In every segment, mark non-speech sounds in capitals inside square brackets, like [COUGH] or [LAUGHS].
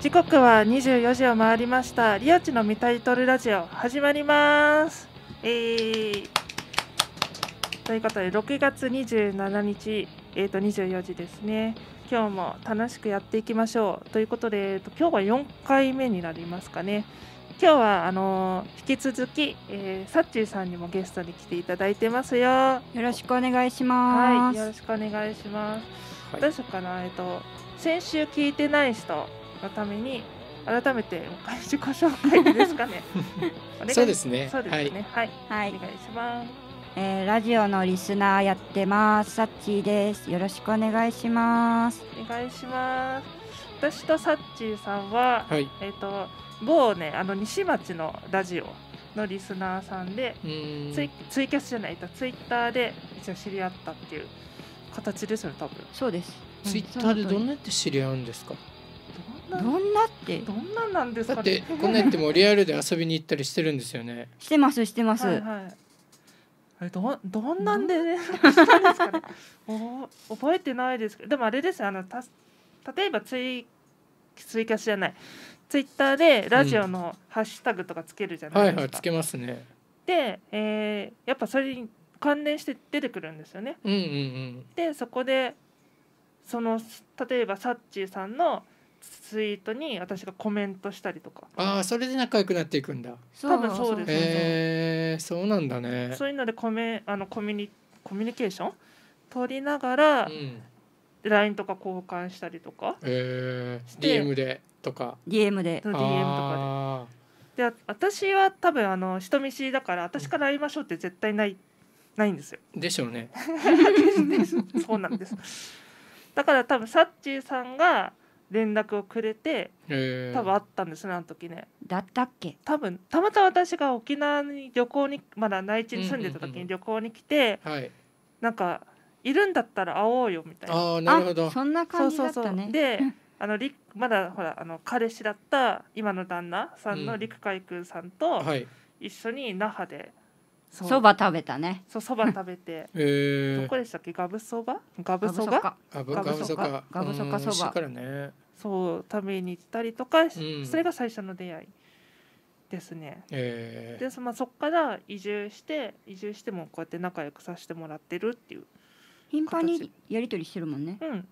時刻は24時を回りましたリアチのミタイトルラジオ始まりますえー、ということで6月27日えー、と24時ですね今日も楽しくやっていきましょうということで、えー、と今日は4回目になりますかね今日はあの引き続き、えー、サッチーさんにもゲストに来ていただいてますよよろしくお願いします、はい、よろしくお願いします、はい、どうしようかなえっ、ー、と先週聞いてない人のために改めておう一回自己紹介ですかね [LAUGHS] そうですねそうですね、はい、はい、お願いしますえー、ラジオのリスナーやってますサッチーですよろしくお願いしますお願いします私とサッチーさんは、はい、えっ、ー、と某ねあの西町のラジオのリスナーさんでツイツイキャスじゃないとツイッターで一応知り合ったっていう形ですよね多分そうです、ツイッターでどんなって知り合うんですかどんなってどんななんですか、ね、だってこんなってもリアルで遊びに行ったりしてるんですよねしてますしてます、はいはいあれどどんなんで連絡 [LAUGHS] したんですかねお覚えてないですけどでもあれですあのた例えばツイツイキャスじゃないツイッターでラジオのハッシュタグとかつけるじゃないですか、うん、はいはいつけますねで、えー、やっぱそれに関連して出てくるんですよね、うんうんうん、でそこでその例えばサッチーさんのツイートに私がコメントしたりとかああそれで仲良くなっていくんだ多分そうですねえー、そうなんだねそういうのでコメあのコミュニコミュニケーション取りながら、うん LINE とか交換したりとか、えー、DM でとか DM で DM とかでで私は多分あの人見知りだから私から会いましょうって絶対ないないんですよでしょうね [LAUGHS] そうなんですだから多分サッチーさんが連絡をくれて、多分あったんですねあの時ねだったっけ多分たまたま私が沖縄に旅行にまだ内地に住んでた時に旅行に来て、うんうんうん、なんかいるんだったら会おうよみたいなあなるほどそんな感じだったねそうそうそうであのまだほらあの彼氏だった今の旦那さんの陸海君さんと一緒に那覇でそば食べたねそうそば食べて、え [LAUGHS] ー、どこでしたっけガブそばガブそばガブそばガブそばそば、ね、そう食べに行ったりとか、うん、それが最初の出会いですね。えー、で、まあ、そこから移住して移住してもこうやって仲良くさせてもらってるっていう頻繁にやり取りしてるもんね。うん、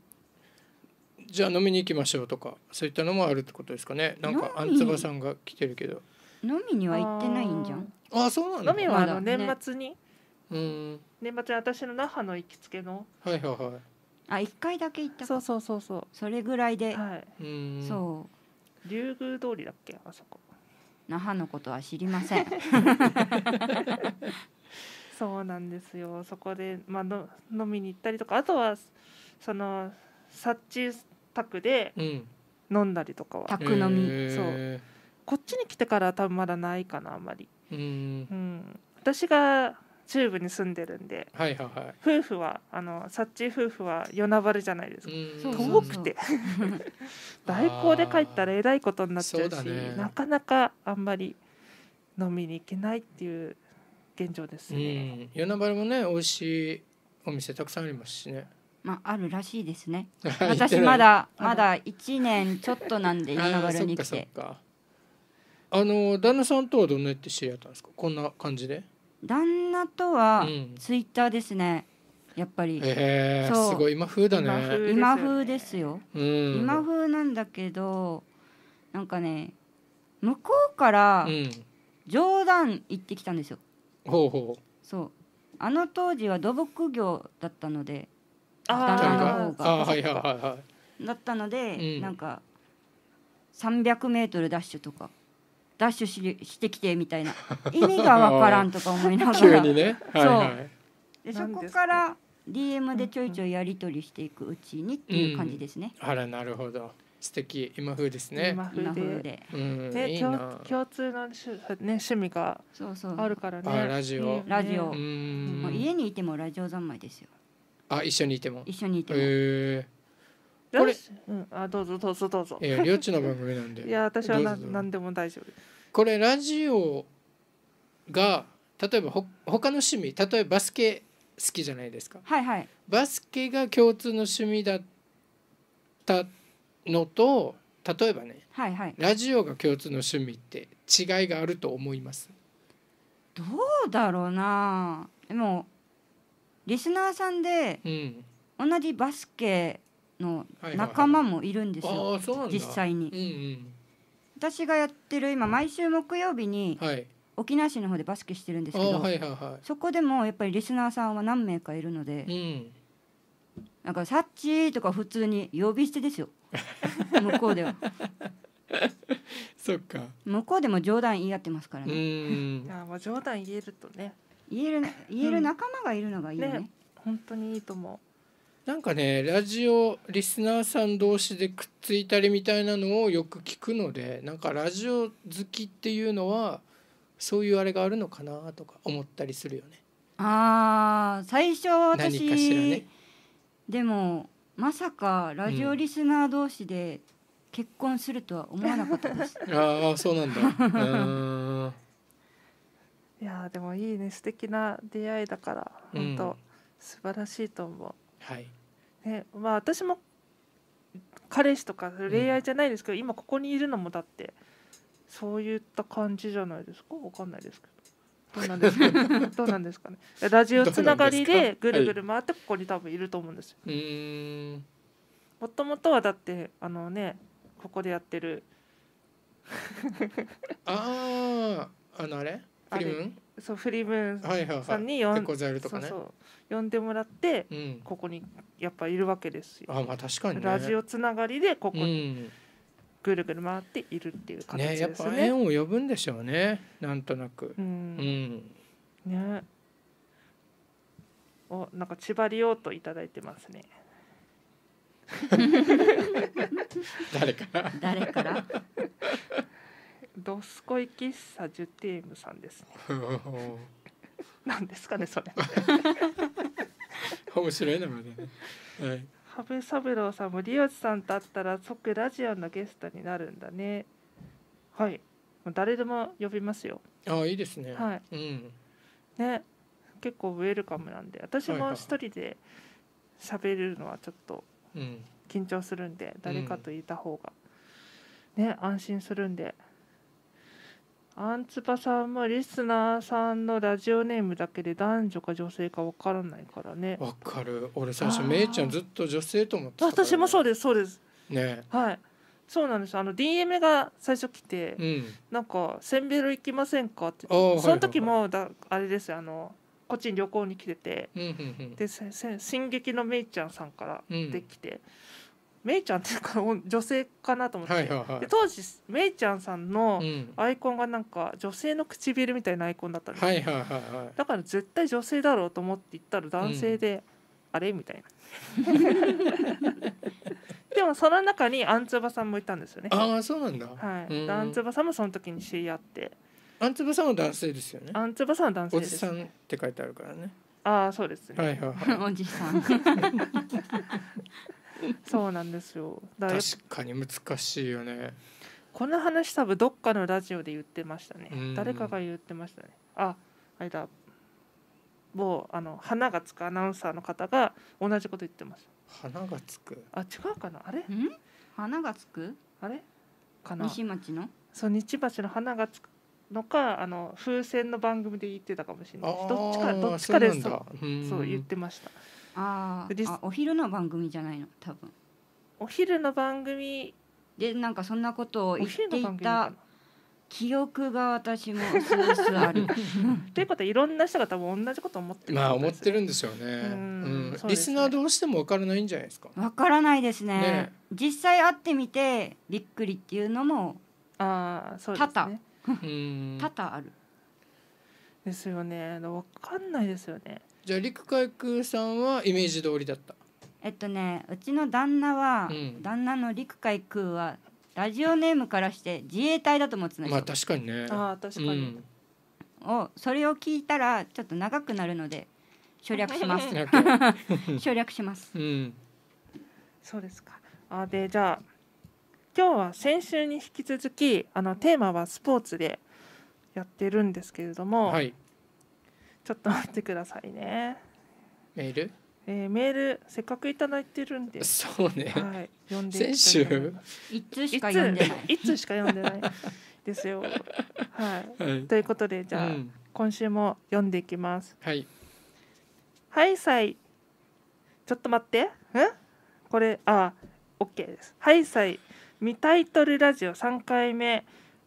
じゃあ飲みに行きましょうとかそういったのもあるってことですかねなんかあんつばさんが来てるけど飲みには行ってないんじゃんあそうなんだ飲みはあの年末に、ね、うん年末に私の那覇の行きつけのはいはいはいあ一回だけ行ったそうそうそうそうそれぐらいで、はい、そう竜宮通りだっけあそこ那覇のことは知りません [LAUGHS] そうなんですよそこで、まあの、飲みに行ったりとかあとはそのサッチクで飲んだりとかは、タク宅飲みそうこっちに来てから多分まだないかなあんまりうん、私が中部に住んでるんで、はいはいはい、夫婦はあのサッチ夫婦は夜なばるじゃないですか遠くて大行で帰ったらえらいことになっちゃうし、ね、なかなかあんまり飲みに行けないっていう現状ですね、うん、ばるもね美味しいお店たくさんありますしねまあ、あるらしいですね [LAUGHS] 私まだまだ1年ちょっとなんで [LAUGHS] なばるに来てあの旦那さんとはどんなって知り合ったんですかこんな感じで旦那とはツイッターですね、うん、やっぱり、えー、すごい今風だね今風ですよ、うん、今風なんだけどなんかね向こうから冗談言ってきたんですよ、うん、ほうほうそうあの当時は土木業だったので旦那の方がいはいはいはいだったので、うん、なんか3 0 0ルダッシュとかダッシュししてきてみたいな [LAUGHS] 意味がわからんとか思いながら [LAUGHS] 急にね、はいはい、そうでそこから DM でちょいちょいやり取りしていくうちにっていう感じですね、うん、あらなるほど素敵今風ですね今風で、うん、で共通の趣,、ね、趣味があるからねそうそうラジオ、ね、ラジオもう家にいてもラジオ三昧ですよあ一緒にいても一緒にいても、えーこれ、うん、あどうぞどうぞどうぞいや領地の番組なんでいや私は何でも大丈夫ですこれラジオが例えばほ他の趣味例えばバスケ好きじゃないですか、はいはい、バスケが共通の趣味だったのと例えばね、はいはい、ラジオが共通の趣味って違いがあると思いますどうだろうなでもリスナーさんでうん、同じバスケの仲間もいるんですよ、はいはいはい、実際に、うんうん、私がやってる今毎週木曜日に、沖縄市の方でバスケしてるんですけど、はいはいはい、そこでもやっぱりリスナーさんは何名かいるので、うん、なんか「サッチ」とか普通に呼び捨てですよ [LAUGHS] 向こうでは。そっか向こうでも冗談言い合ってますからねうんあもう冗談言えるとね言える言える仲間がいるのがいいよね、ね、本当にいいと思うなんかねラジオリスナーさん同士でくっついたりみたいなのをよく聞くのでなんかラジオ好きっていうのはそういうあれがあるのかなとか思ったりするよね。ああ最初私何かしら、ね、でもまさかラジオリスナー同士で結婚するとは思わなかったです。うん、ああそうなんだ。んいやでもいいね素敵な出会いだから本当、うん、素晴らしいと思う。はいねまあ、私も彼氏とか恋愛じゃないですけど、うん、今ここにいるのもだってそういった感じじゃないですかわかんないですけど。どうなんですか [LAUGHS] どうなんですかねラジオつながりでぐるぐる回ってここに多分いると思うんですよ。もともとはだってあのねここでやってるあああのあれフリムンそうフリムーンさんに呼ん,、はいはいね、呼んでもらって、うん、ここにやっぱいるわけですよ。あまあ確かに、ね、ラジオつながりでここにぐるぐる回っているっていう形ですね。ねやっぱ縁を呼ぶんでしょうねなんとなく。うん、うん、ねおなんか縛りようといただいてますね。[LAUGHS] 誰から誰から [LAUGHS] ドスコイ喫茶ジュティームさんですね。な [LAUGHS] んですかねそれ。[LAUGHS] 面白いなまだね。はい。羽生三郎さんもリオチさんと会ったら即ラジオのゲストになるんだね。はい。誰でも呼びますよ。あいいですね。はい。うん。ね、結構ウェルカムなんで、私も一人で喋れるのはちょっと緊張するんで、はいはい、誰かといた方がね安心するんで。アンツバさんもリスナーさんのラジオネームだけで男女か女性か分からないからねわかる俺最初めいちゃんずっと女性と思ってた私もそうですそうですねはいそうなんですあの DM が最初来て、うんなんか「せんべろ行きませんか?」って言ってその時もだあれですよあのこっちに旅行に来ててうんうんうんでせせ「進撃のめいちゃん」さんからできて、めいちゃんってこの女性かなと思って、はいはいはい、で当時めいちゃんさんのアイコンがなんか女性の唇みたいなアイコンだったんです、はいはいはいはい、だから絶対女性だろうと思って行ったら男性で、うん、あれみたいな [LAUGHS] でもその中にあんつばさんもいたんですよねああそうなんだはいあんつばさんもその時に知り合ってあんつばさんは男性ですよねあんつばさんは男性です、ね、おじさんって書いてあるからねああそうですねはいはい、はい、おじさん [LAUGHS] [LAUGHS] そうなんですよか確かに難しいよねこの話多分どっかのラジオで言ってましたね、誰かが言ってましたねああれだ某あの花がつくアナウンサーの方が同じこと言ってまし花がつくあ違うかなあれん花がつくあれかな西町のそう日橋の花がつくのかあの風船の番組で言ってたかもしれないどっちかどっちかでそうそう言ってましたああお昼の番組じゃないの多分お昼の番組でなんかそんなことを言っていた記憶が私もすうすある。ということはいろんな人が多分同じこと思ってるまあ思ってるんですよね。うん、リスナーどうしてもわからないんじゃないですか。わからないですね、ね、実際会ってみてびっくりっていうのもああそうですね。多々ある。ですよね。わかんないですよね。じゃあ陸海空さんはイメージ通りだったえっとねうちの旦那は、うん、旦那の陸海空はラジオネームからして自衛隊だと思ってたまあ確かにねあ確かに、うん、をそれを聞いたらちょっと長くなるので省略します [LAUGHS] [LAUGHS] 省略します、うん、そうですかあでじゃあ今日は先週に引き続きあのテーマはスポーツでやってるんですけれども、はい、ちょっと待ってくださいね。メールえー、メールせっかくいただいてるんで。そうね。はい。読んで先週いつしか読んでない。一通しか読んでないですよ。はい、はい、ということでじゃあ、うん、今週も読んでいきます。はい。はいさい。ちょっと待って。うん。これあ、オッケーです。はいさい。未タイトルラジオ三回目。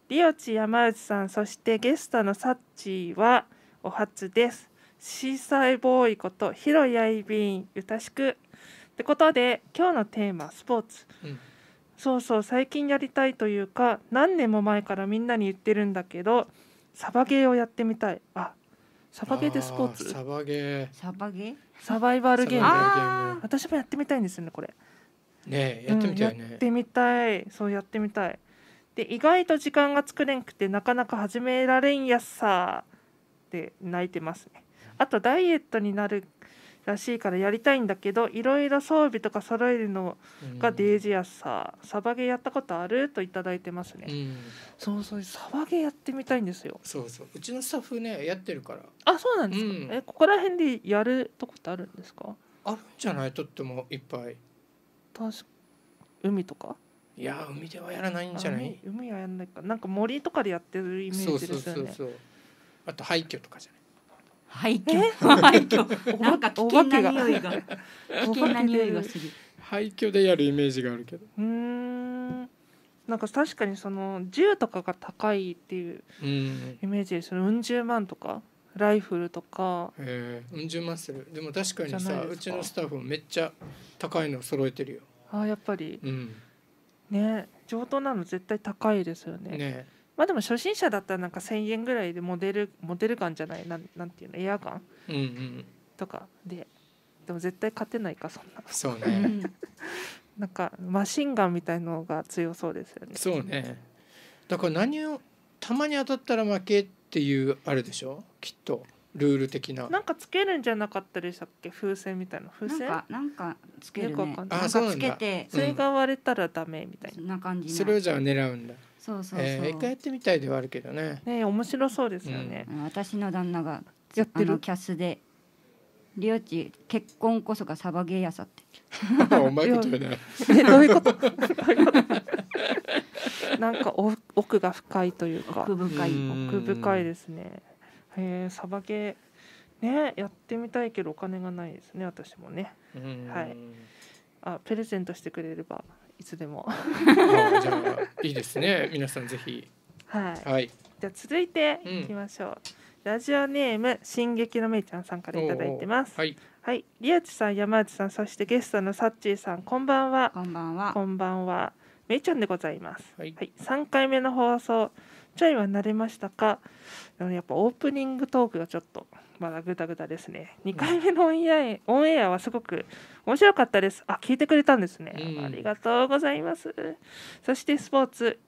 リオチ山内さんそしてゲストのサッチーは。お初です。シーサイボーイこと広いヤイビン、ゆたしく。ってことで今日のテーマスポーツ、うん、そうそう最近やりたいというか何年も前からみんなに言ってるんだけどサバゲーをやってみたいあサバゲーってスポーツサバゲーサバゲーサバイバルゲーム私もやってみたいんですよねこれねやってみたい、ねうん、やってみたいそうやってみたいで意外と時間が作れんくてなかなか始められんやっさって泣いてますねあとダイエットになるらしいからやりたいんだけどいろいろ装備とか揃えるのがデージやさ、うん、サバゲーやったことあると頂いてますね、うん、そうそうサバゲーやってみたいんですよそうそううちのスタッフねやってるからあそうなんですか、うん、えここら辺でやるとこってあるんですかあるんじゃないとってもいっぱい確か海とかいや海ではやらないんじゃない海はやらないかなんか森とかでやってるイメージですよねそうそうそうそうあと廃墟とかじゃない廃墟 [LAUGHS] 廃墟なんか危険な匂いが危険な匂いがする廃墟でやるイメージがあるけどうんなんか確かにその銃とかが高いっていうイメージですようん十万とかライフルとかええうん十万するでも確かにさうちのスタッフめっちゃ高いの揃えてるよあやっぱり、うん、ね上等なの絶対高いですよねねまあでも初心者だったらなんか1,000円ぐらいでモデルモデルガンじゃないなんなんていうのエアガン、うんうん、とかででも絶対勝てないかそんなそうね [LAUGHS] なんかマシンガンみたいのが強そうですよねそうねだから何をたまに当たったら負けっていうあれでしょきっとルール的ななんかつけるんじゃなかったでしたっけ風船みたいな風船なんかつける、ね、よくわかんないそそれが割れたらダメみたいな、うん、な感じそれをじゃあ狙うんだそうそうそう、えー、回やってみたいではあるけどねね面白そうですよね、うん、私の旦那がやってるキャスでリオチ結婚こそがサバゲーやさって [LAUGHS] お前こと言うなどういうこと [LAUGHS] なんかお奥が深いというか奥深い奥深いですね、えー、サバゲーねやってみたいけどお金がないですね私もねはいあプレゼントしてくれればいつでもいいですね皆さんぜひはい、はい、じゃあ続いていきましょう、うん、ラジオネーム「進撃のめいちゃん」さんから頂いてます、はい、はい、リアチさん山内さんそしてゲストのサッチーさんこんばんはこんばんはこんばんはめいちゃんでございます、はい、はい、3回目の放送ちょいは慣れましたかやっぱオープニングトークがちょっとまだぐだぐだですね2回目のオンエアオンエアはすごく面白かったですあ聞いてくれたんですね、うん、ありがとうございますそしてスポーツ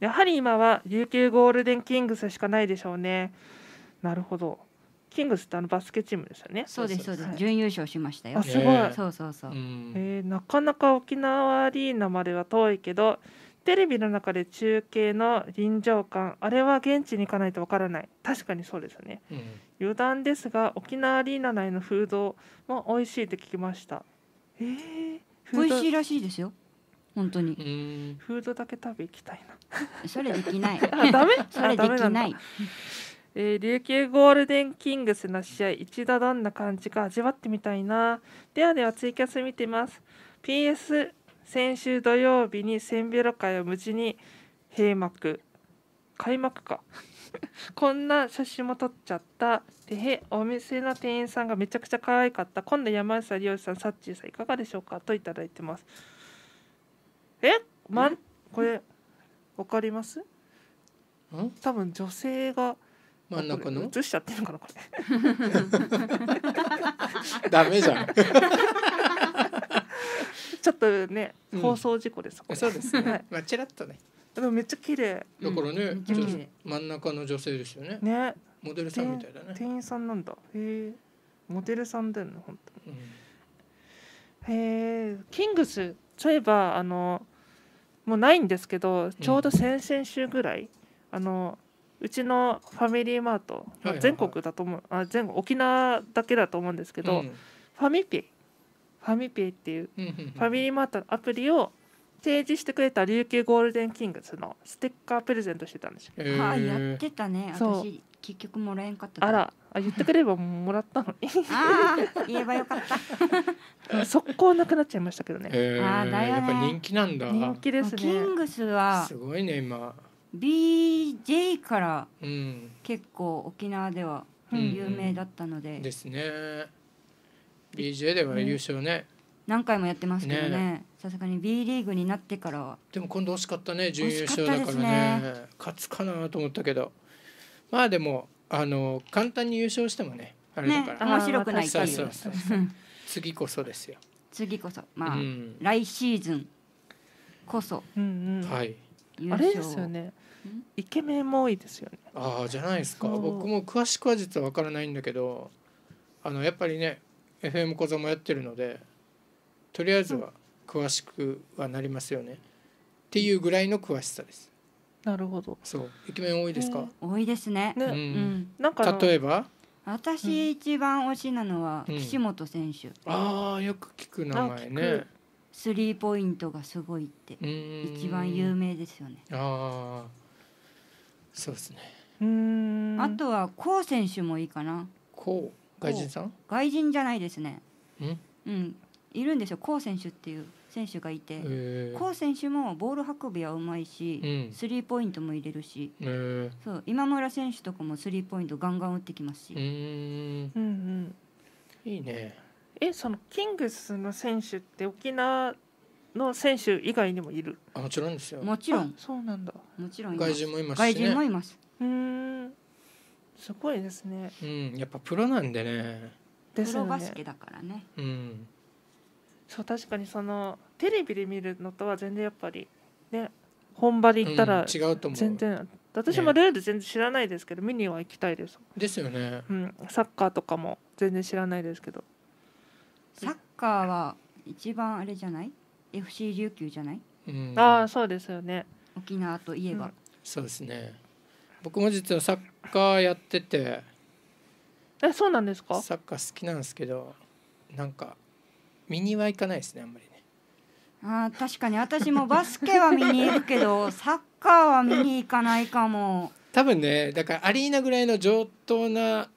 やはり今は琉球ゴールデンキングスしかないでしょうねなるほどキングスってあのバスケチームですよね。そうですそうです。はい、準優勝しましたよ。あすごい。そうそうそう。えー、なかなか沖縄アリーナまでは遠いけど、テレビの中で中継の臨場感あれは現地に行かないとわからない確かにそうですね、うん、余談ですが沖縄アリーナ内のフードも美味しいって聞きましたえー、美味しいらしいですよ本当にフードだけ食べ行きたいな [LAUGHS] それできないあダメ [LAUGHS] それできないえー、琉球ゴールデンキングスの試合一度どんな感じか味わってみたいなではではツイキャス見てます PS 先週土曜日にせんべろ会を無事に閉幕開幕か [LAUGHS] こんな写真も撮っちゃったでへお店の店員さんがめちゃくちゃ可愛かった今度山下理容師さんサッチーさんいかがでしょうかといただいてますえまんこれわかりますん多分女性が真ん中の映しちゃってるのかなこれ [LAUGHS] ダメじゃんちょっとね、放送事故です、そうですね、はい、まあちらっとねでもめっちゃ綺麗だからね、うん、真ん中の女性ですよねねモデルさんみたいだね店員さんなんだへえモデルさんだよね本当に、へえキングスそういえばあのもうないんですけどちょうど先々週ぐらい、あのうちのファミリーマート、全国だと思う、あ全国沖縄だけだと思うんですけど、ファミピファミペイっていうファミリーマートのアプリを提示してくれた琉球ゴールデンキングスのステッカープレゼントしてたんですよ。えー、あやってたね私結局もらえんかったあらあ言ってくれればもらったのにああ言えばよかった [LAUGHS] 速攻なくなっちゃいましたけどね、えあだよ、ね、やっぱ人気なんだ人気ですねキングスはすごいね今 BJ から結構沖縄では有名だったので、うん、ですね BJ では優勝ね何回もやってますけどねさすがに B リーグになってからはでも今度惜しかったね準優勝だからね、ね、勝つかなと思ったけどまあでもあの簡単に優勝してもねあれだから、ね、面白くないっていうそうそうそう次こそですよ次こそまあ、うん、来シーズンこそ、うんうん、はいあれですよねイケメンも多いですよねああじゃないですか僕も詳しくは実は分からないんだけどあのやっぱりね FM 小座もやってるのでとりあえずは詳しくはなりますよね、っていうぐらいの詳しさですなるほどそうイケメン多いですか、多いですねね、うんうんなんか例えば私一番推しなのは岸本選手、ああよく聞く名前ねスリーポイントがすごいってうん一番有名ですよねああそうですねうんあとはコウ選手もいいかなこう外人さん外人じゃないですねうんうんいるんですよコウ選手っていう選手がいて、えー、コウ選手もボール運びはうまいし、スリーポイントも入れるし、そう今村選手とかもスリーポイントガンガン打ってきますしうんうんいいねえそのキングスの選手って沖縄の選手以外にもいるあもちろんですよもちろんそうなんだもちろん外人もいます、ね、外人もいますうんすごいですね。うん、やっぱプロなんでね。でロがね。プロだからね。うん。そう確かにそのテレビで見るのとは全然やっぱりね本場で行ったら、違うと思う。全然私もルール全然知らないですけど、ね、見には行きたいです。ですよね。うん、サッカーとかも全然知らないですけど。サッカーは一番あれじゃない FC 琉球じゃない、うん、ああそうですよね沖縄といえば、うん、そうですね僕も実はサッカーやっててえそうなんですかサッカー好きなんですけどなんか見には行かないですねあんまりねあ確かに私もバスケは見に行くけど [LAUGHS] サッカーは見に行かないかも多分ねだからアリーナぐらいの上等な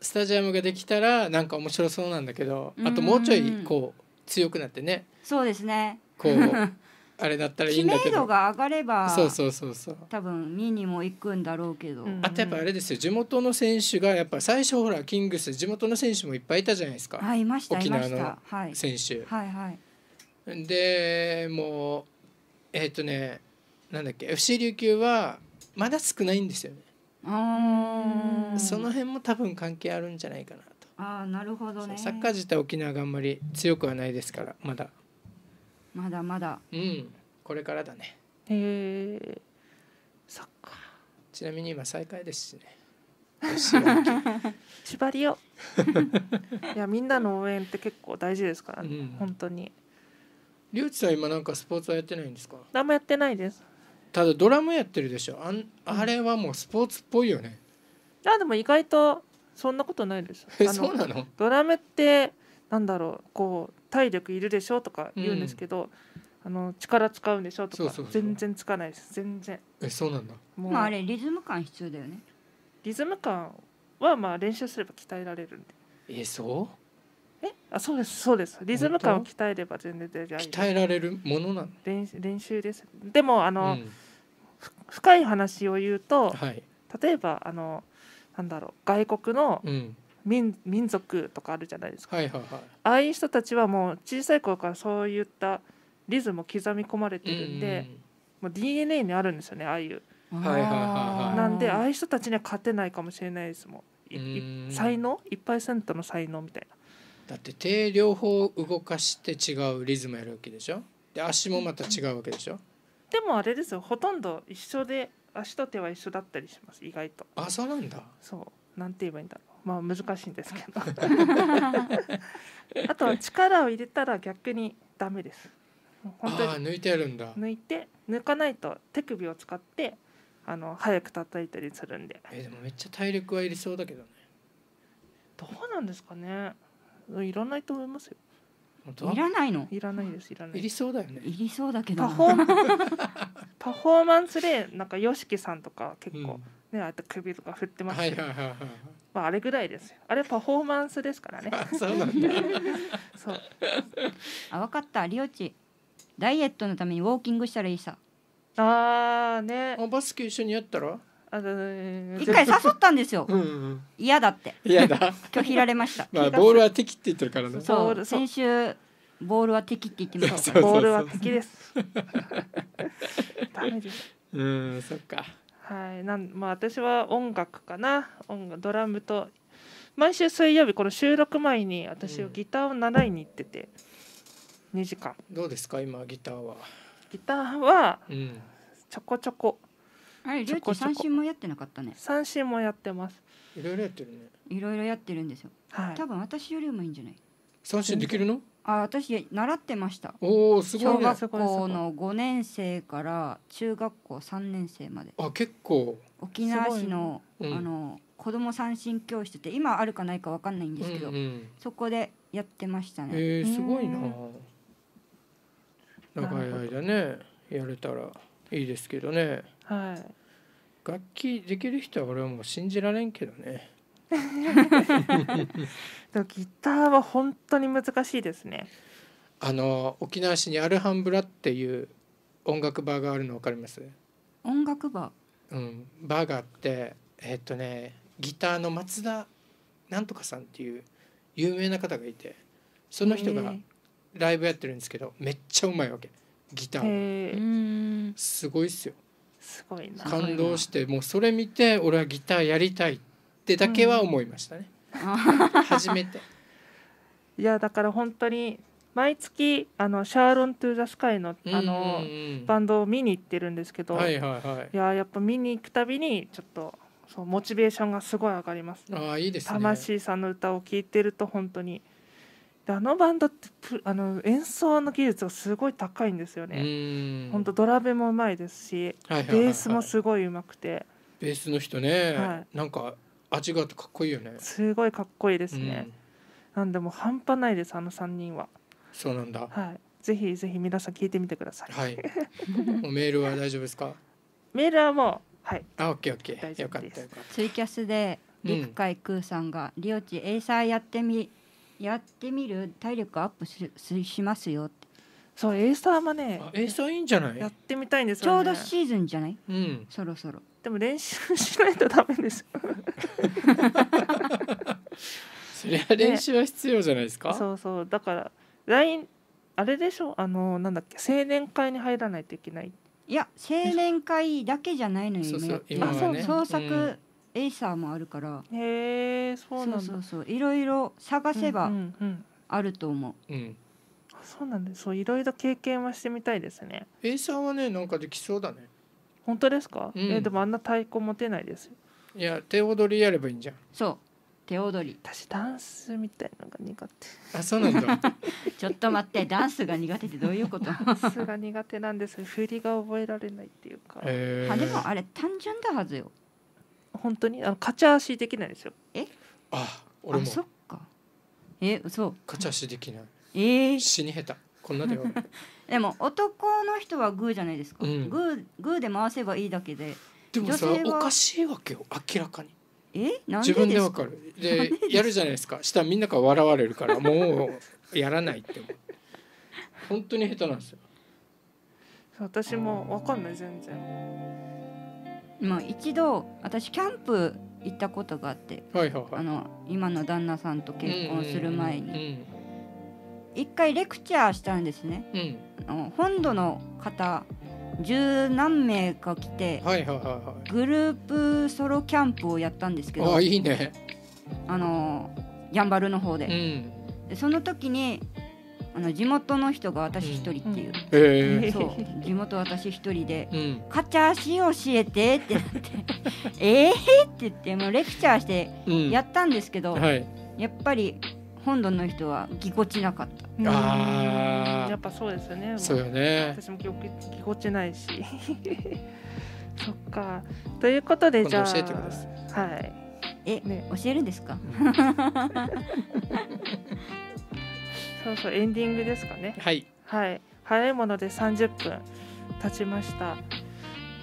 スタジアムができたらなんか面白そうなんだけどあともうちょいこう強くなってねそうですねこう [LAUGHS] あれだったらいいんだけど知名度が上がればそうそうそうそう多分見にも行くんだろうけど、あとやっぱあれですよ地元の選手がやっぱ最初ほらキングス地元の選手もいっぱいいたじゃないですか、い、ました沖縄の選手、はい、はいはいでもうえっ、ー、とねなんだっけ FC 琉球はまだ少ないんですよねその辺も多分関係あるんじゃないかなとあなるほど、ね、サッカー自体沖縄があんまり強くはないですからまだ。まだまだうんこれからだねへえそっかちなみに今再開ですしね [LAUGHS] 縛りよ [LAUGHS] いやみんなの応援って結構大事ですからね、うん、本当にりゅうちさん今なんかスポーツはやってないんですか何もやってないですただドラムやってるでしょあんあれはもうスポーツっぽいよね、うあでも意外とそんなことないですそうなのドラムってなんだろうこう体力いるでしょとか言うんですけど、あの力使うんでしょとかそうそうそう全然つかないです全然えそうなんだもう、まああれリズム感必要だよねリズム感はまあ練習すれば鍛えられるんでえそうえあそうですそうですリズム感を鍛えれば全然大丈夫鍛えられるものなの練習練習ですでもあの、うん深い話を言うとはい例えばあのなんだろう外国のうん民民族とかあるじゃないですか、はいはいはい、ああいう人たちはもう小さい頃からそういったリズムを刻み込まれてるんで、うん、もう DNA にあるんですよねああいう。はいはいはいはい、なんでああいう人たちには勝てないかもしれないですもん才能1%の才能みたいな。だって手両方動かして違うリズムやるわけでしょで足もまた違うわけでしょでもあれですよほとんど一緒で足と手は一緒だったりします意外とあそうなんだそうなんて言えばいいんだろうまあ難しいんですけど [LAUGHS] あとは力を入れたら逆にダメです本当に抜いてやるんだ抜いて抜かないと手首を使ってあの早く叩いたりするんでえでもめっちゃ体力はいりそうだけどねどうなんですかねいらないと思いますよいらないのいらないですいらないいりそうだよねいりそうだけど [LAUGHS] パフォーマンスでなんかよしきさんとか結構、うんね、あと首とか振ってますはいはいはいはい、まあ、あれぐらいですよあれパフォーマンスですからね [LAUGHS] そうなんだ [LAUGHS] そうあ分かったリオチダイエットのためにウォーキングしたらいいさあーねあバスケ一緒にやったらあの [LAUGHS] 一回誘ったんですよ。ううん、嫌だって。嫌だ。拒否られました。まあボールは敵って言ってるからね。そう。先週ボールは敵って言ってました。ボールは敵です。ダメです。うん、そっか。はいなんまあ、私は音楽かな音楽ドラムと毎週水曜日この収録前に私はギターを習いに行ってて、うん、2時間どうですか今ギターはギターはちょこちょこ、はいあれ両三振もやってなかったね三振もやってますいろいろやってるねいろいろやってるんですよ、はい、多分私よりもいいんじゃない三振できるのあ私習ってましたおおすごい、ね、小学校の5年生から中学校3年生まであ結構沖縄市の、うん、あの子ども三振教室って今あるかないか分かんないんですけど、うんうん、そこでやってましたねえー、すごいな長い間ねやれたらいいですけどねはい楽器できる人は俺はもう信じられんけどね [LAUGHS] ギターは本当に難しいですね。あの沖縄市にアルハンブラっていう音楽バーがあるの分かります音楽バー、うん、バーがあってえー、っとねギターの松田なんとかさんっていう有名な方がいてその人がライブやってるんですけどめっちゃうまいわけギターすごいっすよすごいな感動してもうそれ見て俺はギターやりたいってってだけは思いましたね、うん、初めて [LAUGHS] いやだから本当に毎月あのシャーロン・トゥ・ザ・スカイのあの、バンドを見に行ってるんですけど、はいはい,、いややっぱ見に行くたびにちょっとそうモチベーションがすごい上がります、ね、あいいです、ね、魂さんの歌を聴いてると本当にあのバンドってあの演奏の技術がすごい高いんですよね本当ドラベもうまいですし、ははいいベースもすごいうまくてベースの人ね、はい、なんか味があってかっこいいよねすごいかっこいいですね、うん、なんでも半端ないですあの3人はそうなんだはいぜひぜひ皆さん聞いてみてくださいはい [LAUGHS] メールは大丈夫ですかメールはもうはいあオッケーオッケーよかったツイキャスで陸海空さんが、うん、リオチエイサーやってみやってみる体力アップししますよってそうエイサーもねエイサーいいんじゃないやってみたいんですよ、ね、ちょうどシーズンじゃない、うん、そろそろでも練習しないとダメですそりゃ練習は必要じゃないですか、ね、そうそうだから l i n あれでしょあのなんだっけ青年会に入らないといけないいや青年会だけじゃないのよそうそう今は、ね、創作、エイサーもあるから、へえそうなんだそうそういろいろ探せばあると思う、うん、うんうん、そうなんですそういろいろ経験はしてみたいですねエイサーはねなんかできそうだね本当ですか、うん、えでもあんな太鼓持てないですよいや手踊りやればいいんじゃんそう手踊り私ダンスみたいなのが苦手あそうなんだ [LAUGHS] ちょっと待ってダンスが苦手ってどういうことダンスが苦手なんです振りが覚えられないっていうか、えー、でもあれ単純だはずよ本当にあのカチャ足できないですよえあ俺もそっかえそうカチャ足できないえー、死に下手こんなでは [LAUGHS] でも男の人はグーじゃないですか、うん、グーグーで回せばいいだけででもさおかしいわけよ明らかにえなんで自分でわかるでやるじゃないですかしたらみんなから笑われるからもうやらないって本当に下手なんですよ私もわかんない全然まあ一度私キャンプ行ったことがあって、はいはいはい、あの今の旦那さんと結婚する前に、一回レクチャーしたんですね、うん、本土の方十何名か来て、グループソロキャンプをやったんですけどあいいねあのやんばるの方でうん、でその時にあの地元の人が私一人っていう、うんえー、そう地元私一人で「カチャー教えて」ってなって「[LAUGHS] ええ!」って言ってもうレクチャーしてやったんですけど、はい、やっぱり本土の人はぎこちなかった。ああ、やっぱそうですよね。そうよね。私もぎこちないし。[LAUGHS] そっか。ということでじゃあ、教えてください。はい。え、ね、教えるんですか。[LAUGHS] そうそうエンディングですかね。はい。はい。早いもので三十分経ちました。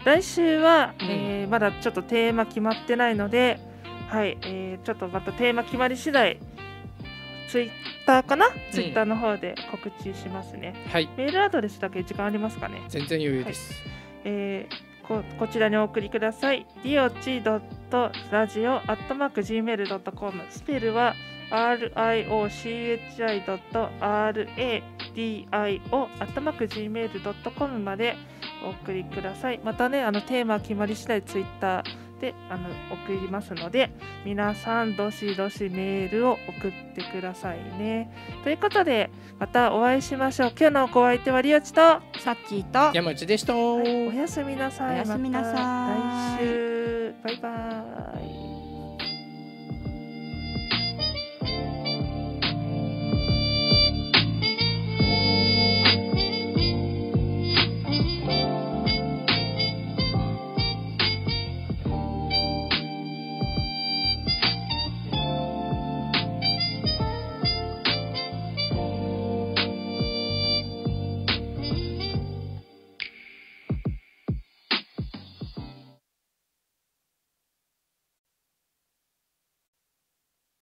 来週は、うん、えー、まだちょっとテーマ決まってないので、はい、えー、ちょっとまたテーマ決まり次第ツイッターかな、ツイッターの方で告知しますね、はい、メールアドレスだけ時間ありますかね全然余裕です、はい、えー、ここちらにお送りください dioc.radio.gmail.com スペルは riochi.radio.gmail.com までお送りくださいまたねあのテーマ決まり次第ツイッターしてあの送りますので皆さんどしどしメールを送ってくださいね。ということでまたお会いしましょう。今日のお相手はりおちとさっきと山内でした、はい、おやすみなさい。おやすみなさい。ま、来週バイバイ。